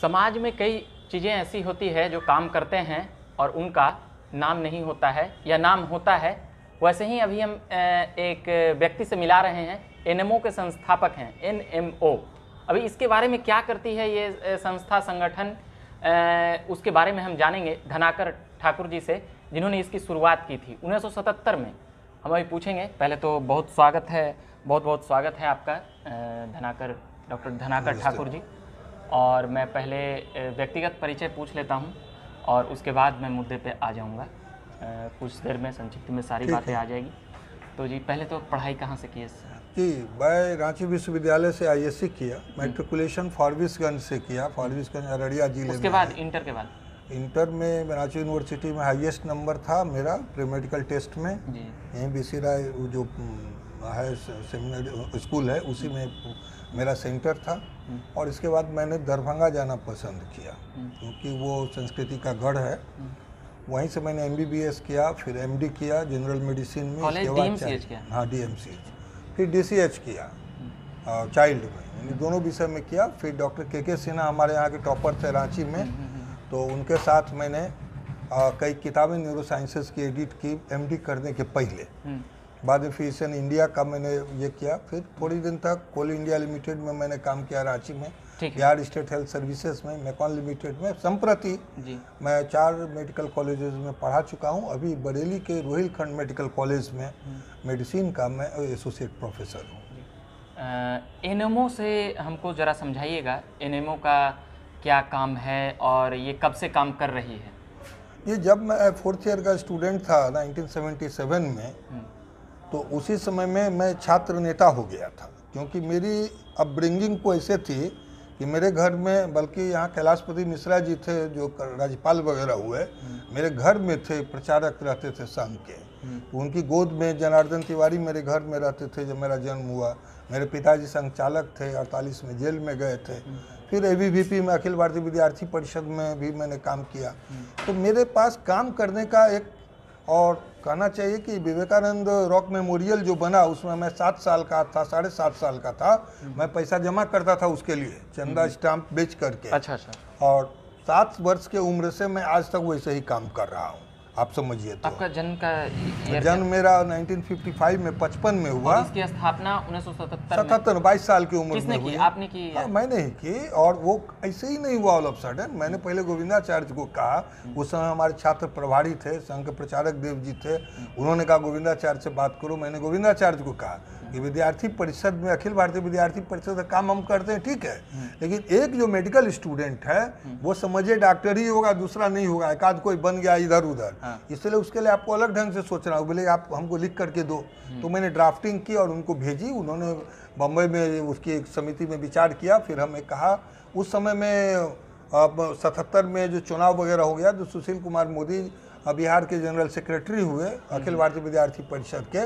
समाज में कई चीज़ें ऐसी होती है जो काम करते हैं और उनका नाम नहीं होता है या नाम होता है वैसे ही अभी हम एक व्यक्ति से मिला रहे हैं एनएमओ के संस्थापक हैं एनएमओ अभी इसके बारे में क्या करती है ये संस्था संगठन उसके बारे में हम जानेंगे धनाकर ठाकुर जी से जिन्होंने इसकी शुरुआत की थी 1977 में हम अभी पूछेंगे पहले तो बहुत स्वागत है बहुत बहुत स्वागत है आपका धनाकर डॉक्टर धनाकर ठाकुर जी और मैं पहले व्यक्तिगत परिचय पूछ लेता हूँ और उसके बाद मैं मुद्दे पे आ जाऊँगा कुछ देर में संक्षिप्त में सारी बातें आ जाएगी तो जी पहले तो पढ़ाई कहाँ से की है जी मैं रांची विश्वविद्यालय से आईएससी किया हम्म। मेट्रिकुलेशन फॉरबिसगंज से किया फॉरबिसगंज अररिया जिले उसके बाद इंटर के बाद इंटर में रांची यूनिवर्सिटी में हाईएस्ट नंबर था मेरा प्रीमेडिकल टेस्ट में यहीं बी सी राय जो है हम्म, स्कूल है उसी में मेरा सेंटर था और इसके बाद मैंने दरभंगा जाना पसंद किया क्योंकि वो संस्कृति का गढ़ है वहीं से मैंने एमबीबीएस किया फिर एमडी किया जनरल मेडिसिन में इसके बाद हाँ डी फिर डी किया चाइल्ड में यानी दोनों विषय में किया फिर डॉक्टर के के सिन्हा हमारे यहाँ के टॉपर थे रांची में तो उनके साथ मैंने कई किताबें न्यूरो साइंसेस की एडिट की एमडी करने के पहले बाद फिर सन इंडिया का मैंने ये किया फिर थोड़ी दिन तक कोल इंडिया लिमिटेड में मैंने काम किया रांची में बिहार स्टेट हेल्थ सर्विसेज में मेकॉन लिमिटेड में संप्रति मैं चार मेडिकल कॉलेजेस में पढ़ा चुका हूँ अभी बरेली के रोहिलखंड मेडिकल कॉलेज में मेडिसिन हम्म। का मैं एसोसिएट प्रोफेसर हूँ एन से हमको ज़रा समझाइएगा एन का क्या काम है और ये कब से काम कर रही है ये जब मैं फोर्थ ईयर का स्टूडेंट था 1977 में हम्म। तो उसी समय में मैं छात्र नेता हो गया था क्योंकि मेरी अपब्रिंगिंग को तो ऐसे थी कि मेरे घर में बल्कि यहाँ कैलाशपति मिश्रा जी थे जो राज्यपाल वगैरह हुए हम्म। मेरे घर में थे प्रचारक रहते थे संघ के हम्म। उनकी गोद में जनार्दन तिवारी मेरे घर में रहते थे जब मेरा जन्म हुआ मेरे पिताजी संघ चालक थे अड़तालीस में जेल में गए थे हम्म। फिर ए में अखिल भारतीय विद्यार्थी परिषद में भी मैंने काम किया तो मेरे पास काम करने का एक और कहना चाहिए कि विवेकानंद रॉक मेमोरियल जो बना उसमें मैं सात साल का था साढ़े सात साल का था हम्म। मैं पैसा जमा करता था उसके लिए हम्म। चंदा स्टाम्प बेच करके अच्छा अच्छा और सात वर्ष के उम्र से मैं आज तक वैसे ही काम कर रहा हूँ आप समझिए तो आपका जन्म का जन्म मेरा 1955 में पचपन में हुआ इसकी स्थापना सौ सतहत्तर बाईस साल की उम्र में हुई आपने की हाँ, मैंने ही की और वो ऐसे ही नहीं हुआ ऑल ऑफ सडन मैंने पहले गोविंदाचार्य को कहा हम्म। उस समय हमारे छात्र प्रभारी थे संघ के प्रचारक देव जी थे हम्म। उन्होंने कहा गोविंदाचार्य से बात करो मैंने गोविंदाचार्य को कहा कि विद्यार्थी परिषद में अखिल भारतीय विद्यार्थी परिषद का काम हम करते हैं ठीक है लेकिन एक जो मेडिकल स्टूडेंट है वो समझे डॉक्टर ही होगा दूसरा नहीं होगा एक आध कोई बन गया इधर उधर हाँ। इसलिए उसके लिए आपको अलग ढंग से सोचना बोले आप हमको लिख करके दो तो मैंने ड्राफ्टिंग की और उनको भेजी उन्होंने बम्बई में उसकी एक समिति में विचार किया फिर हमें कहा उस समय में सतहत्तर में जो चुनाव वगैरह हो गया तो सुशील कुमार मोदी बिहार के जनरल सेक्रेटरी हुए अखिल हम्म। भारतीय विद्यार्थी परिषद के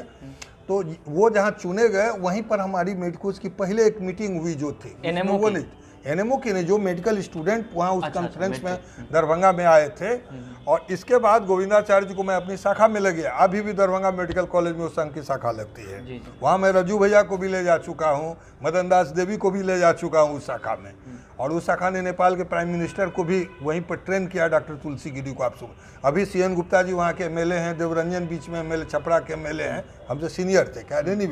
तो वो जहाँ चुने गए वहीं पर हमारी मेडिकोज की पहले एक मीटिंग हुई जो थी वो नहीं एनएमओ की नहीं जो मेडिकल स्टूडेंट वहाँ उस अच्छा, अच्छा कॉन्फ्रेंस में दरभंगा में आए थे हम्म। और इसके बाद गोविंदाचार्य जी को मैं अपनी शाखा में लगे अभी भी दरभंगा मेडिकल कॉलेज में उस संघ की शाखा लगती है वहाँ मैं रजू भैया को भी ले जा चुका हूँ मदन देवी को भी ले जा चुका हूँ उस शाखा में हम्म। और उस शाखा ने नेपाल के प्राइम मिनिस्टर को भी वहीं पर ट्रेन किया डॉक्टर तुलसी गिरी को आप सुन अभी सी एन गुप्ता जी वहाँ के एम हैं देवरंजन बीच में एम छपरा के एम हैं हमसे सीनियर थे क्या एनी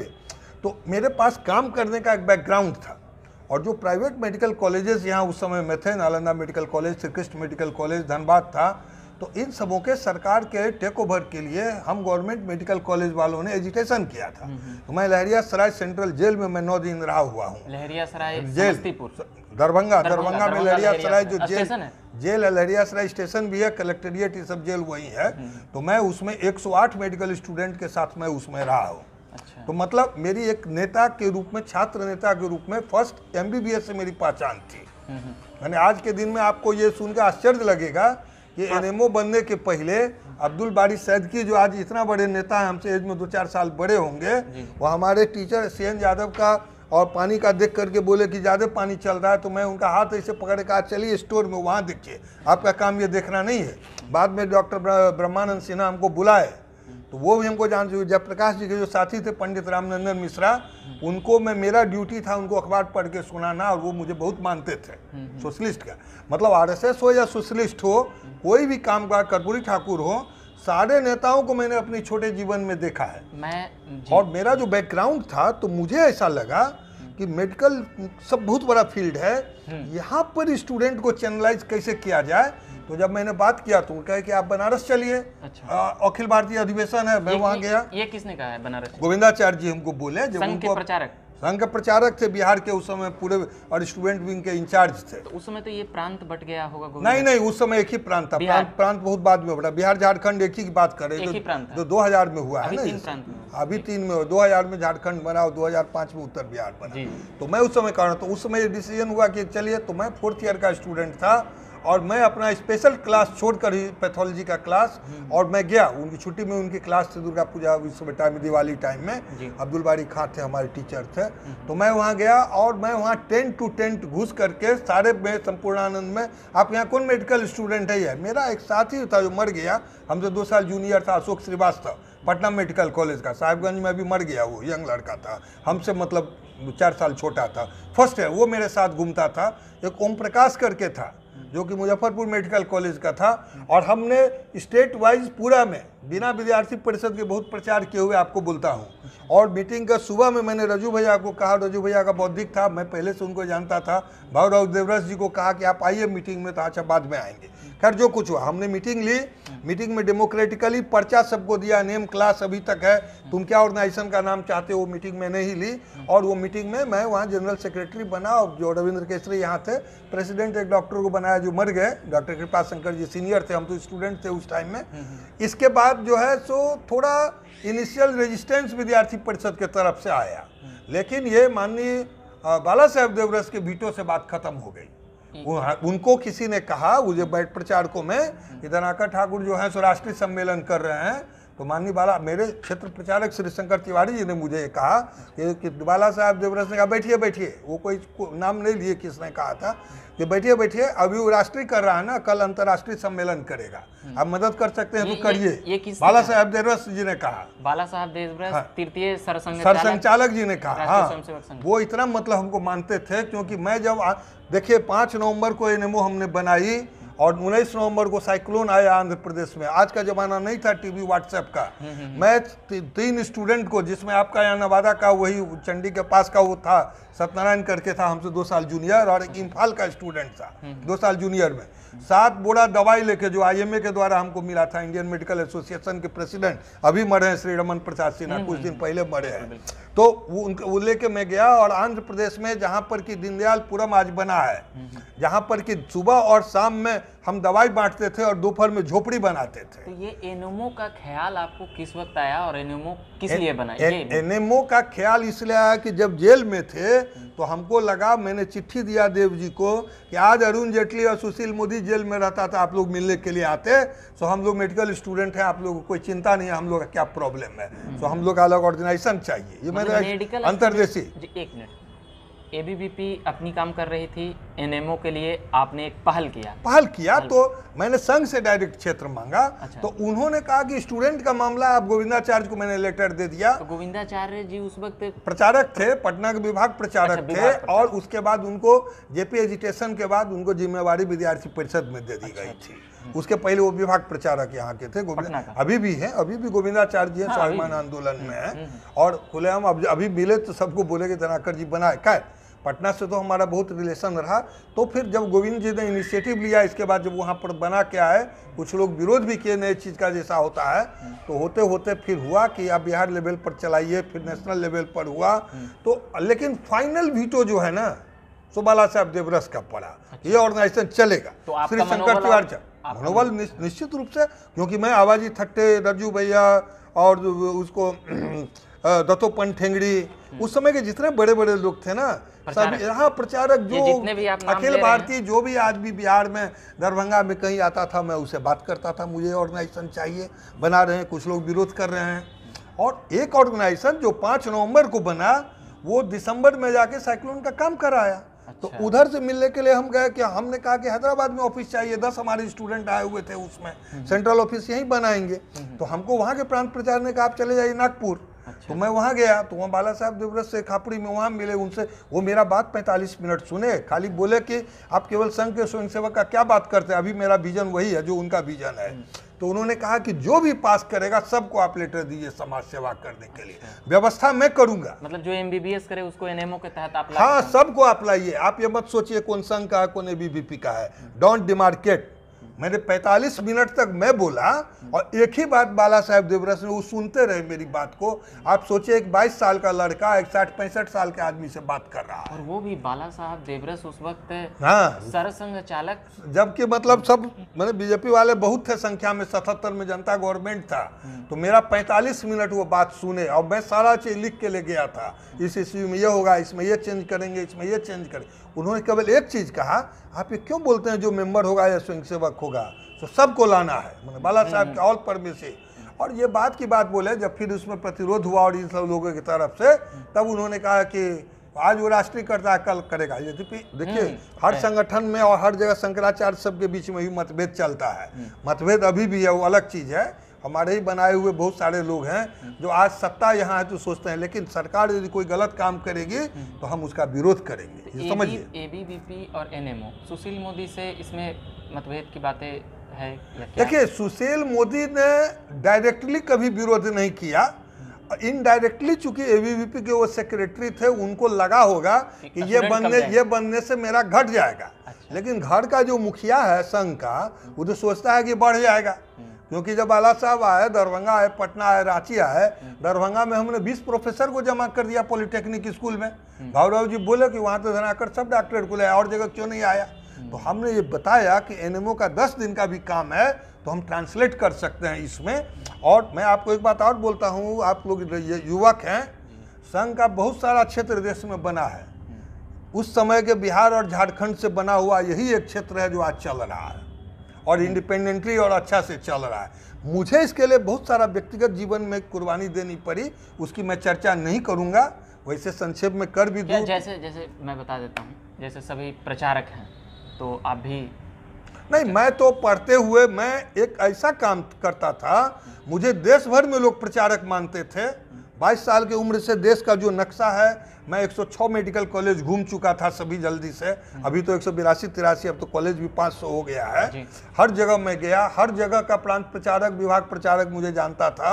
तो मेरे पास काम करने का एक बैकग्राउंड था और जो प्राइवेट मेडिकल कॉलेजेस यहाँ उस समय में थे Nalanda medical college Shrikrishna medical college Dhanbad था तो इन सबों के सरकार के टेक ओवर के लिए हम गवर्नमेंट मेडिकल कॉलेज वालों ने एजुटेशन किया था हम्म, हम्म। तो मैं लहरिया सराय सेंट्रल जेल में मैं नौ दिन रहा हुआ हूँ लहरिया सराय जेल दरभंगा दरभंगा में लहरिया सराय जो jail jail Laheria Sarai station भी है कलेक्ट्रेट ये सब जेल वही है हम्म। तो मैं उसमें 108 मेडिकल स्टूडेंट के साथ मैं उसमें रहा हूँ अच्छा। तो मतलब मेरी एक नेता के रूप में छात्र नेता के रूप में फर्स्ट एम से मेरी पहचान थी हम्म, हम्म। मैंने आज के दिन में आपको ये सुनकर आश्चर्य लगेगा कि एनएमओ हाँ। बनने के पहले अब्दुल बारी सैद की जो आज इतना बड़े नेता है हमसे एज में दो चार साल बड़े होंगे वो हमारे टीचर सी यादव का और पानी का देख करके बोले कि ज़्यादा पानी चल रहा है तो मैं उनका हाथ ऐसे पकड़ के आज चलिए स्टोर में वहाँ देखिए आपका काम ये देखना नहीं है बाद में डॉक्टर ब्रह्मानंद सिन्हा हमको बुलाए तो वो भी हमको जान जयप्रकाश जी के जो साथी थे पंडित रामनंदन मिश्रा उनको मैं मेरा ड्यूटी था उनको अखबार पढ़ के सुनाना और वो मुझे बहुत मानते थे हम्म, हम्म। सोशलिस्ट का मतलब आरएसएस हो या सोशलिस्ट हो कोई भी काम का कर्पूरी ठाकुर हो सारे नेताओं को मैंने अपने छोटे जीवन में देखा है मैं और मेरा जो बैकग्राउंड था तो मुझे ऐसा लगा कि मेडिकल सब बहुत बड़ा फील्ड है हम्म। यहाँ पर स्टूडेंट को चैनलाइज कैसे किया जाए तो जब मैंने बात किया तो कहे कि आप बनारस चलिए अच्छा। अखिल भारतीय अधिवेशन है मैं वहाँ गया ये किसने कहा है बनारस गोविंदाचार्य जी हमको बोले जब उनको प्रचारक संघ के प्रचारक थे बिहार के उस समय पूरे और स्टूडेंट विंग के इंचार्ज थे तो उस समय तो ये प्रांत बट गया होगा नहीं नहीं उस समय एक ही प्रांत था प्रांत, प्रांत बहुत बाद में बढ़ा बिहार झारखंड एक ही की बात करें तो, दो हजार में हुआ है ना अभी तीन में दो हजार में झारखंड बना और दो हजार पांच में उत्तर बिहार बना तो मैं उस समय रहा तो उस समय ये डिसीजन हुआ कि चलिए तो मैं फोर्थ ईयर का स्टूडेंट था और मैं अपना स्पेशल क्लास छोड़कर ही पैथोलॉजी का क्लास हम्म। और मैं गया उनकी छुट्टी में उनकी क्लास थी दुर्गा पूजा उस समय टाइम दिवाली टाइम में अब्दुल बारी खां थे हमारे टीचर थे हम्म। तो मैं वहाँ गया और मैं वहाँ टेंट टू टेंट घुस करके सारे में संपूर्णानंद में आप यहाँ कौन मेडिकल स्टूडेंट है ये मेरा एक साथी था जो मर गया हमसे दो साल जूनियर था अशोक श्रीवास्तव पटना मेडिकल कॉलेज का साहिबगंज में अभी मर गया वो यंग लड़का था हमसे मतलब चार साल छोटा था फर्स्ट है वो मेरे साथ घूमता था एक ओम प्रकाश करके था जो कि मुजफ्फरपुर मेडिकल कॉलेज का था और हमने स्टेट वाइज पूरा में बिना विद्यार्थी परिषद के बहुत प्रचार किए हुए आपको बोलता हूँ और मीटिंग का सुबह में मैंने रजू भैया को कहा रजू भैया का बौद्धिक था मैं पहले से उनको जानता था भावराव देवरस जी को कहा कि आप आइए मीटिंग में तो अच्छा बाद में आएंगे खैर जो कुछ हुआ हमने मीटिंग ली मीटिंग में डेमोक्रेटिकली पर्चा सबको दिया नेम क्लास अभी तक है तुम क्या ऑर्गेनाइजेशन का नाम चाहते हो मीटिंग मैंने ही ली और वो मीटिंग में मैं वहाँ जनरल सेक्रेटरी बना और जो रविंद्र केसरी यहाँ थे प्रेसिडेंट एक डॉक्टर को बनाया जो मर गए डॉक्टर कृपा शंकर जी सीनियर थे हम तो स्टूडेंट थे उस टाइम में इसके बाद साहब जो है सो थोड़ा इनिशियल रेजिस्टेंस विद्यार्थी परिषद के तरफ से आया लेकिन ये माननीय बाला साहेब देवरस के बीटों से बात खत्म हो गई उनको किसी ने कहा मुझे बैठ प्रचारकों में हम्म। इधर आकर ठाकुर जो है सो राष्ट्रीय सम्मेलन कर रहे हैं तो माननीय बाला मेरे क्षेत्र प्रचारक श्री शंकर तिवारी जी ने मुझे कहा कि, बाला साहब देवरस ने कहा बैठिए बैठिए वो कोई को, नाम नहीं लिए किसने कहा था कि बैठिए बैठिए अभी वो राष्ट्रीय कर रहा है ना कल अंतर्राष्ट्रीय सम्मेलन करेगा हम्म। आप मदद कर सकते हैं तो करिए बाला साहब देवरस जी ने कहा बाला साहब देवरस हाँ। तृतीय सरसंचालक जी ने कहा हाँ वो इतना मतलब हमको मानते थे क्योंकि मैं जब देखिए पांच नवम्बर को एन हमने बनाई और 19 नवंबर को साइक्लोन आया आंध्र प्रदेश में आज का जमाना नहीं था टीवी व्हाट्सएप का हम्म, हम्म, हम्म। मैं तीन स्टूडेंट को जिसमें आपका यहाँ नवादा का वही चंडी के पास का वो था सत्यनारायण करके था हमसे दो साल जूनियर और एक इम्फाल का स्टूडेंट था दो साल जूनियर में सात बोरा दवाई लेके जो आईएमए के द्वारा हमको मिला था इंडियन मेडिकल एसोसिएशन के प्रेसिडेंट अभी मरे हैं श्री रमन प्रसाद सिन्हा हम्म, कुछ हम्म, दिन हम्म। पहले मरे हैं तो वो उनके वो लेके मैं गया और आंध्र प्रदेश में जहाँ पर कि दीनदयालपुरम आज बना है जहाँ पर कि सुबह और शाम में हम दवाई बांटते थे और दोपहर में झोपड़ी बनाते थे तो ये एनेमो का ख्याल आपको किस वक्त आया और एनेमो किस लिए बनाया एनेमो का ख्याल इसलिए आया कि जब जेल में थे तो हमको लगा मैंने चिट्ठी दिया देव जी को कि आज अरुण जेटली और सुशील मोदी जेल में रहता था आप लोग मिलने के लिए आते सो हम लोग मेडिकल स्टूडेंट हैं आप लोग कोई चिंता नहीं है हम लोग का क्या प्रॉब्लम है सो हम लोग अलग ऑर्गेनाइजेशन चाहिए ये मतलब मेरा अंतर्देशी एक मिनट एबीवीपी अपनी काम कर रही थी एनएमओ के लिए आपने एक पहल किया पहल किया पहल तो मैंने संघ से डायरेक्ट क्षेत्र मांगा अच्छा। तो उन्होंने कहा कि स्टूडेंट का मामला आप गोविंदाचार्य को मैंने लेटर दे दिया तो गोविंदाचार्य जी उस वक्त प्रचारक थे पटना के विभाग प्रचारक अच्छा, थे प्रचारक। और उसके बाद उनको जेपी एजुटेशन के बाद उनको जिम्मेवारी विद्यार्थी परिषद में दे दी अच्छा, गई अच्छा। थी उसके पहले वो विभाग प्रचारक यहाँ के थे अभी भी हैं अभी भी गोविंदाचार्य जी हैं हाँ, स्वाभिमान आंदोलन में हैं हम्म, हम्म, हम्म। और खुलेआम अब अभी मिले तो सबको बोले कि धनाकर जी बनाए क्या पटना से तो हमारा बहुत रिलेशन रहा तो फिर जब गोविंद जी ने इनिशिएटिव लिया इसके बाद जब वहाँ पर बना के आए कुछ लोग विरोध भी किए नए चीज़ का जैसा होता है तो होते होते फिर हुआ कि आप बिहार लेवल पर चलाइए फिर नेशनल लेवल पर हुआ तो लेकिन फाइनल वीटो जो है ना सुबाला साहब देवरस का पड़ा अच्छा। ये ऑर्गेनाइजेशन चलेगा तो श्री शंकर तिवारी मनोबल निश्चित रूप से क्योंकि मैं आवाजी थट्टे रजू भैया और उसको दत्तोपन ठेंगड़ी हम्म। उस समय के जितने बड़े बड़े लोग थे ना सभी यहाँ प्रचारक हाँ, जो जितने भी आप अखिल भारतीय जो भी आदमी बिहार में दरभंगा में कहीं आता था मैं उसे बात करता था मुझे ऑर्गेनाइजेशन चाहिए बना रहे हैं कुछ लोग विरोध कर रहे हैं और एक ऑर्गेनाइजेशन जो पाँच नवंबर को बना वो दिसंबर में जाके साइक्लोन का काम कराया तो अच्छा। उधर से मिलने के लिए हम गए कि हमने कहा कि हैदराबाद में ऑफिस चाहिए दस हमारे स्टूडेंट आए हुए थे उसमें सेंट्रल हम्म। ऑफिस यहीं बनाएंगे हम्म। तो हमको वहाँ के प्रांत प्रचार ने कहा आप चले जाइए नागपुर अच्छा। तो मैं वहाँ गया तो वहाँ बाला साहब देवव्रत से खापड़ी में वहाँ मिले उनसे वो मेरा बात 45 मिनट सुने खाली बोले कि आप केवल संघ के स्वयंसेवक का क्या बात करते हैं अभी मेरा विजन वही है जो उनका विजन है हम्म। तो उन्होंने कहा कि जो भी पास करेगा सबको आप लेटर दीजिए समाज सेवा करने के लिए अच्छा। व्यवस्था मैं करूंगा मतलब जो एमबीबीएस करे उसको एनएमओ के तहत आप हाँ सबको आप लाइए आप ये मत सोचिए कौन संघ का है कौन एबीबीपी का है डोंट हम्म। डिमार्केट मैंने 45 मिनट तक मैं बोला और एक ही बात बाला साहेब देवरस ने वो सुनते रहे मेरी बात को आप सोचिए एक 22 साल का लड़का एक साठ पैंसठ साल के आदमी से बात कर रहा है और वो भी बाला साहब देवरस उस वक्त हाँ सरसंघ चालक जबकि मतलब सब मैंने बीजेपी वाले बहुत थे संख्या में सतहत्तर में जनता गवर्नमेंट था तो मेरा पैंतालीस मिनट वो बात सुने और मैं सारा चीज लिख के ले गया था इस इश्यू में ये होगा इसमें ये चेंज करेंगे इसमें ये चेंज करेंगे उन्होंने केवल एक चीज कहा आप ये क्यों बोलते हैं जो मेंबर होगा या स्वयं सेवक होगा होगा तो सबको लाना है मैंने बाला साहब हम्म। के ऑल से और ये बात की बात बोले जब फिर उसमें प्रतिरोध हुआ और इन सब लोगों की तरफ से हम्म। तब उन्होंने कहा कि आज वो राष्ट्रीय करता कल करेगा यद्यपि तो देखिए हम्म। हर संगठन में और हर जगह शंकराचार्य सबके बीच में भी मतभेद चलता है मतभेद अभी भी है वो अलग चीज़ है हमारे ही बनाए हुए बहुत सारे लोग हैं जो आज सत्ता यहाँ है तो सोचते हैं लेकिन सरकार यदि कोई गलत काम करेगी तो हम उसका विरोध करेंगे समझिए एबीवीपी और एनएमओ सुशील मोदी से इसमें मतभेद की बातें है देखिए सुशील मोदी ने डायरेक्टली कभी विरोध नहीं किया इनडायरेक्टली चूंकि एबीवीपी के वो सेक्रेटरी थे उनको लगा होगा कि ये बनने ये बनने से मेरा घट जाएगा अच्छा। लेकिन घर का जो मुखिया है संघ का वो तो सोचता है कि बढ़ जाएगा क्योंकि जब आला साहब आए दरभंगा आए पटना आए रांची आए हम्म। दरभंगा में हमने 20 प्रोफेसर को जमा कर दिया पॉलिटेक्निक स्कूल में हम्म। भावराव जी बोले कि वहाँ तो धनाकर सब डॉक्टरेट को लाया और जगह क्यों नहीं आया हम्म। तो हमने ये बताया कि एनएमओ का दस दिन का भी काम है तो हम ट्रांसलेट कर सकते हैं इसमें और मैं आपको एक बात और बोलता हूँ आप लोग ये युवक हैं संघ का बहुत सारा क्षेत्र देश में बना है उस समय के बिहार और झारखंड से बना हुआ यही एक क्षेत्र है जो आज चल रहा है और इंडिपेंडेंटली और अच्छा से चल रहा है मुझे इसके लिए बहुत सारा व्यक्तिगत जीवन में कुर्बानी देनी पड़ी उसकी मैं चर्चा नहीं करूँगा वैसे संक्षेप में कर भी दूँ जैसे जैसे मैं बता देता हूँ जैसे सभी प्रचारक हैं तो आप भी नहीं मैं तो पढ़ते हुए मैं एक ऐसा काम करता था मुझे देश भर में लोग प्रचारक मानते थे 22 साल की उम्र से देश का जो नक्शा है मैं 106 मेडिकल कॉलेज घूम चुका था सभी जल्दी से हम्म। अभी तो एक सौ बिरासी तिरासी अब तो कॉलेज भी 500 हो गया है हर जगह मैं गया हर जगह का प्रांत प्रचारक विभाग प्रचारक मुझे जानता था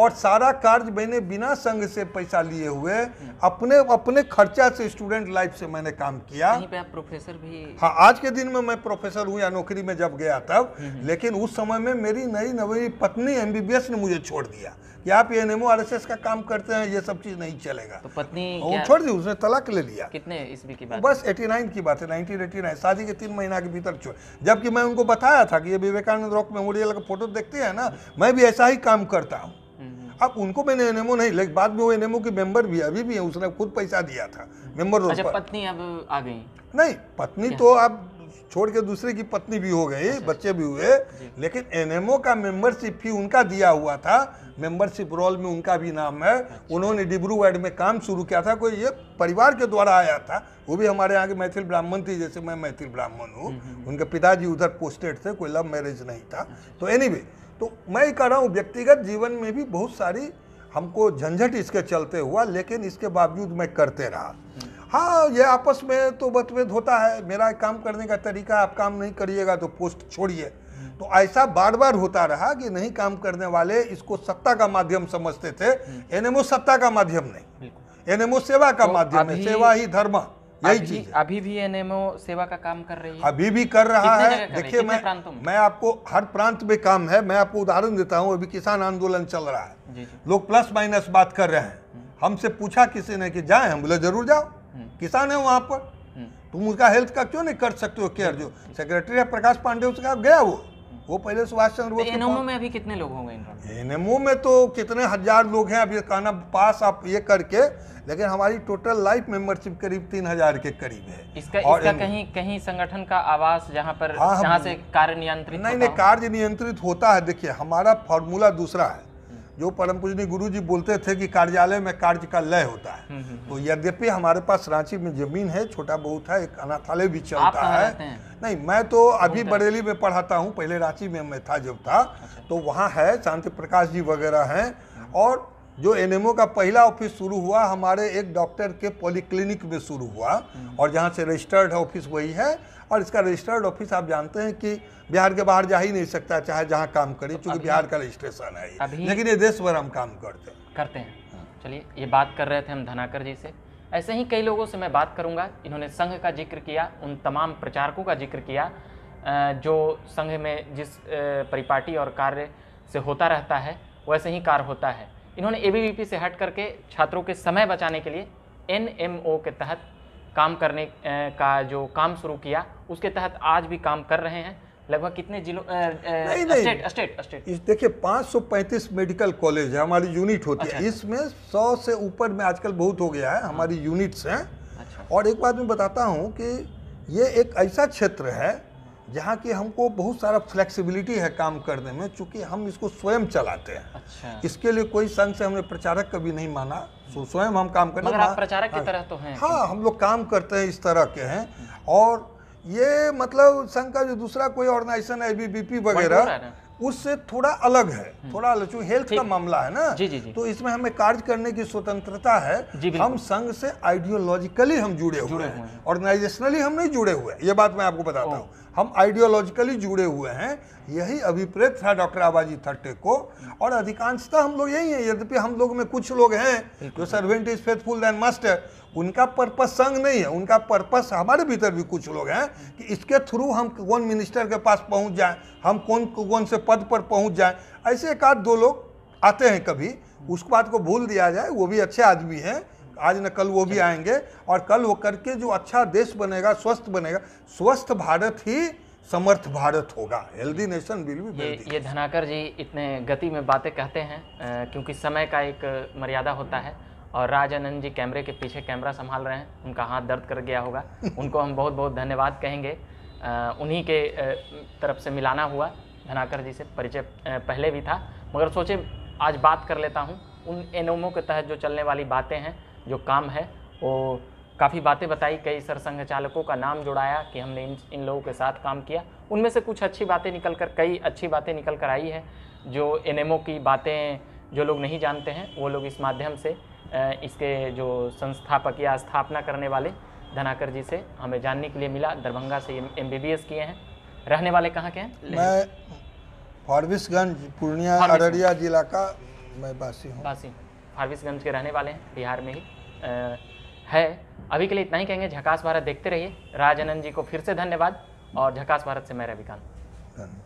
और सारा कार्य मैंने बिना संघ से पैसा लिए हुए हम्म। अपने अपने खर्चा से स्टूडेंट लाइफ से मैंने काम किया पे आप प्रोफेसर भी हाँ आज के दिन में मैं प्रोफेसर हूँ या नौकरी में जब गया तब हम्म। लेकिन उस समय में मेरी नई नवी पत्नी एमबीबीएस ने मुझे छोड़ दिया कि आप ये नेमो आरएसएस का काम करते हैं ये सब चीज नहीं चलेगा तो पत्नी वो छोड़ दी उसने तलाक ले लिया कितने ईस्वी की बात बस एटी नाइन की बात है नाइनटीन एटी नाइन शादी के तीन महीना के भीतर छोड़ जबकि मैं उनको बताया था कि ये विवेकानंद रॉक मेमोरियल का फोटो देखते हैं ना मैं भी ऐसा ही काम करता हूँ हम्म। अब उनको मैंने एनएमओ नहीं लेकिन बाद में वो एनएमओ के मेंबर भी अभी भी है उसने खुद पैसा दिया था मेंबर रोड अच्छा, पत्नी अब आ गई नहीं पत्नी तो अब छोड़ के दूसरे की पत्नी भी हो गई अच्छा, बच्चे अच्छा। भी हुए लेकिन एनएमओ का मेंबरशिप भी उनका दिया हुआ था मेंबरशिप रोल में उनका भी नाम है उन्होंने डिब्रूगढ़ में काम शुरू किया था कोई ये परिवार के द्वारा आया था वो भी हमारे यहाँ के मैथिल ब्राह्मण थे जैसे मैं मैथिल ब्राह्मण हूँ हम्म, हम्म। उनके पिताजी उधर पोस्टेड थे कोई लव मैरिज नहीं था तो एनी anyway, तो मैं कह रहा हूँ व्यक्तिगत जीवन में भी बहुत सारी हमको झंझट इसके चलते हुआ लेकिन इसके बावजूद मैं करते रहा हम्म। हाँ ये आपस में तो मतभेद होता है मेरा काम करने का तरीका आप काम नहीं करिएगा तो पोस्ट छोड़िए तो ऐसा बार बार होता रहा कि नहीं काम करने वाले इसको सत्ता का माध्यम समझते थे हम्म। एनएमओ सत्ता का माध्यम नहीं एनएमओ सेवा का तो माध्यम है सेवा ही धर्म यही चीज अभी भी एनएमओ सेवा का काम कर रही है अभी भी कर रहा है देखिए मैं मैं आपको हर प्रांत में काम है मैं आपको उदाहरण देता हूँ अभी किसान आंदोलन चल रहा है लोग प्लस माइनस बात कर रहे हैं हम्म। हमसे पूछा किसी ने कि जाए हम बोले जरूर जाओ हम्म। किसान है वहां पर तुम उसका हेल्थ का क्यों नहीं कर सकते हो केयर जो सेक्रेटरी है प्रकाश पांडे उसका गया वो वो पहले सुभाष चंद्र बोस तो एनएमओ में अभी कितने लोग होंगे एनएमओ में तो कितने हजार लोग हैं अभी कहना पास आप ये करके लेकिन हमारी टोटल लाइफ मेंबरशिप करीब तीन हजार के करीब है इसका, और इसका कहीं कहीं संगठन का आवास जहाँ पर हाँ, जहाँ से कार्य नियंत्रित नहीं नहीं कार्य नियंत्रित होता है देखिए हमारा फॉर्मूला दूसरा है जो परम पूजनी गुरु जी बोलते थे कि कार्यालय में कार्य का लय होता है हम्म, हम्म, हम्म। तो यद्यपि हमारे पास रांची में जमीन है छोटा बहुत है एक अनाथालय भी चलता है नहीं मैं तो अभी बरेली में पढ़ाता हूँ पहले रांची में मैं था जब था अच्छा। तो वहाँ है शांति प्रकाश जी वगैरह हैं और जो एनएमओ का पहला ऑफिस शुरू हुआ हमारे एक डॉक्टर के पॉलीक्लिनिक में शुरू हुआ हम्म। और जहाँ से रजिस्टर्ड ऑफिस वही है और इसका रजिस्टर्ड ऑफिस आप जानते हैं कि बिहार के बाहर जा ही नहीं सकता चाहे जहाँ काम करे तो चूँकि बिहार का रजिस्ट्रेशन है लेकिन ये देश भर हम काम करते हैं करते हैं हाँ। चलिए ये बात कर रहे थे हम धनाकर जी से ऐसे ही कई लोगों से मैं बात करूंगा इन्होंने संघ का जिक्र किया उन तमाम प्रचारकों का जिक्र किया जो संघ में जिस परिपाटी और कार्य से होता रहता है वैसे ही कार्य होता है इन्होंने ए से हट करके छात्रों के समय बचाने के लिए एन के तहत काम करने का जो काम शुरू किया उसके तहत आज भी काम कर रहे हैं लगभग कितने जिलों नहीं नहीं अस्टेट, अस्टेट, अस्टेट। इस देखिए 535 मेडिकल कॉलेज है हमारी यूनिट होती अच्छा। है इसमें 100 से ऊपर में आजकल बहुत हो गया है हाँ। हमारी यूनिट्स हैं अच्छा। और एक बात मैं बताता हूँ कि ये एक ऐसा क्षेत्र है जहाँ की हमको बहुत सारा फ्लेक्सिबिलिटी है काम करने में चूंकि हम इसको स्वयं चलाते हैं अच्छा। इसके लिए कोई संघ से हमने प्रचारक कभी नहीं माना स्वयं हम काम करते हैं हाँ। प्रचारक की हाँ। तरह तो हैं हाँ हम लोग काम करते हैं इस तरह के हैं और ये मतलब संघ का जो दूसरा कोई ऑर्गेनाइजेशन है बीबीपी वगैरह उससे थोड़ा अलग है हम्म। थोड़ा अलग चूंकि हेल्थ का मामला है ना जी जी जी। तो इसमें हमें कार्य करने की स्वतंत्रता है हम संघ से आइडियोलॉजिकली हम जुड़े हुए हैं ऑर्गेनाइजेशनली हम नहीं जुड़े हुए ये बात मैं आपको बताता हूँ हम आइडियोलॉजिकली जुड़े हुए हैं यही अभिप्रेत था डॉक्टर आबाजी थट्टे को और अधिकांशतः हम लोग यही हैं यद्यपि हम लोग में कुछ लोग हैं जो servant is faithful than master उनका पर्पस संग नहीं है उनका पर्पस हमारे भीतर भी कुछ लोग हैं कि इसके थ्रू हम कौन मिनिस्टर के पास पहुंच जाएं हम कौन कौन से पद पर पहुंच जाएं ऐसे एक आध दो लोग आते हैं कभी उस बात को भूल दिया जाए वो भी अच्छे आदमी हैं आज न कल वो भी आएंगे और कल वो करके जो अच्छा देश बनेगा स्वस्थ बनेगा स्वस्थ भारत ही समर्थ भारत होगा हेल्दी नेशन विल बी ये, ये धनाकर जी इतने गति में बातें कहते हैं क्योंकि समय का एक मर्यादा होता है और राज आनंद जी कैमरे के पीछे कैमरा संभाल रहे हैं उनका हाथ दर्द कर गया होगा उनको हम बहुत बहुत धन्यवाद कहेंगे उन्हीं के तरफ से मिलाना हुआ धनाकर जी से परिचय पहले भी था मगर सोचे आज बात कर लेता हूँ उन एनओमो के तहत जो चलने वाली बातें हैं जो काम है वो काफ़ी बातें बताई कई सरसंघ चालकों का नाम जुड़ाया कि हमने इन इन लोगों के साथ काम किया उनमें से कुछ अच्छी बातें निकल कर कई अच्छी बातें निकल कर आई है जो एन की बातें जो लोग नहीं जानते हैं वो लोग इस माध्यम से इसके जो संस्थापक या स्थापना करने वाले धनाकर जी से हमें जानने के लिए मिला दरभंगा से एम किए हैं रहने वाले कहाँ के हैं मैं फारबिसगंज पूर्णिया अररिया जिला का मैं बासी हूँ वासी हूँ फारबिसगंज के रहने वाले हैं बिहार में ही आ, है अभी के लिए इतना ही कहेंगे झकास भारत देखते रहिए राज जी को फिर से धन्यवाद और झकास भारत से मैं रविकांत